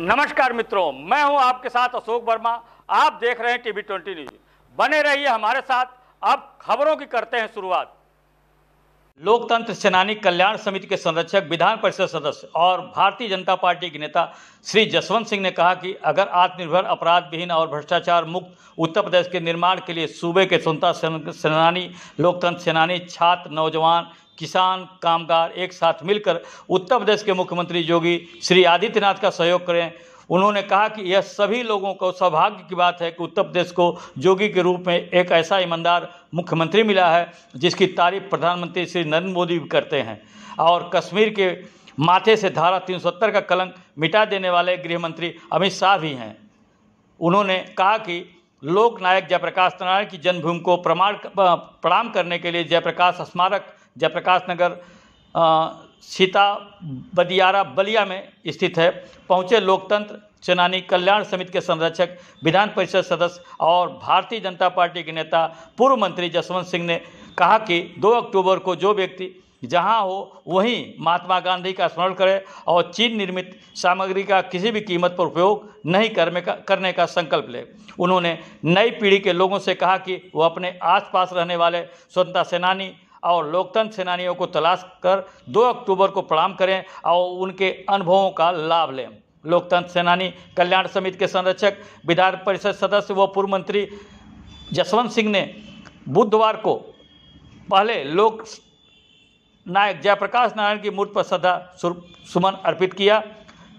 नमस्कार मित्रों मैं हूं आपके साथ अशोक वर्मा आप देख रहे हैं टीवी ट्वेंटी न्यूज बने रहिए हमारे साथ अब खबरों की करते हैं शुरुआत लोकतंत्र सेनानी कल्याण समिति के संरक्षक विधान परिषद सदस्य और भारतीय जनता पार्टी के नेता श्री जसवंत सिंह ने कहा कि अगर आत्मनिर्भर अपराध विहीन और भ्रष्टाचार मुक्त उत्तर प्रदेश के निर्माण के लिए सूबे के स्वतंत्रता सेनानी लोकतंत्र सेनानी छात्र नौजवान किसान कामगार एक साथ मिलकर उत्तर प्रदेश के मुख्यमंत्री योगी श्री आदित्यनाथ का सहयोग करें उन्होंने कहा कि यह सभी लोगों को सौभाग्य की बात है कि उत्तर प्रदेश को योगी के रूप में एक ऐसा ईमानदार मुख्यमंत्री मिला है जिसकी तारीफ प्रधानमंत्री श्री नरेंद्र मोदी भी करते हैं और कश्मीर के माथे से धारा 370 का कलंक मिटा देने वाले गृह मंत्री अमित शाह भी हैं उन्होंने कहा कि लोक नायक जयप्रकाश नारायण की जन्मभूमि को प्रमाण प्रणाम करने के लिए जयप्रकाश स्मारक जयप्रकाश नगर सीता बदियारा बलिया में स्थित है पहुंचे लोकतंत्र सेनानी कल्याण समिति के संरक्षक विधान परिषद सदस्य और भारतीय जनता पार्टी के नेता पूर्व मंत्री जसवंत सिंह ने कहा कि 2 अक्टूबर को जो व्यक्ति जहां हो वहीं महात्मा गांधी का स्मरण करें और चीन निर्मित सामग्री का किसी भी कीमत पर उपयोग नहीं करने का करने का संकल्प ले उन्होंने नई पीढ़ी के लोगों से कहा कि वह अपने आसपास रहने वाले स्वतंत्रता सेनानी और लोकतंत्र सेनानियों को तलाश कर 2 अक्टूबर को प्रणाम करें और उनके अनुभवों का लाभ लें लोकतंत्र सेनानी कल्याण समिति के संरक्षक विधान परिषद सदस्य व पूर्व मंत्री जसवंत सिंह ने बुधवार को पहले लोक नायक जयप्रकाश नारायण की मूर्ति पर श्रद्धा सुमन अर्पित किया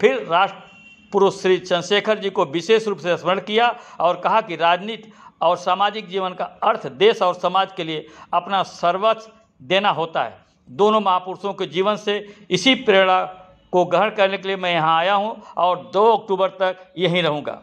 फिर राष्ट्र पूर्व श्री चंद्रशेखर जी को विशेष रूप से स्मरण किया और कहा कि राजनीति और सामाजिक जीवन का अर्थ देश और समाज के लिए अपना सर्वस्व देना होता है दोनों महापुरुषों के जीवन से इसी प्रेरणा को ग्रहण करने के लिए मैं यहाँ आया हूँ और 2 अक्टूबर तक यहीं रहूँगा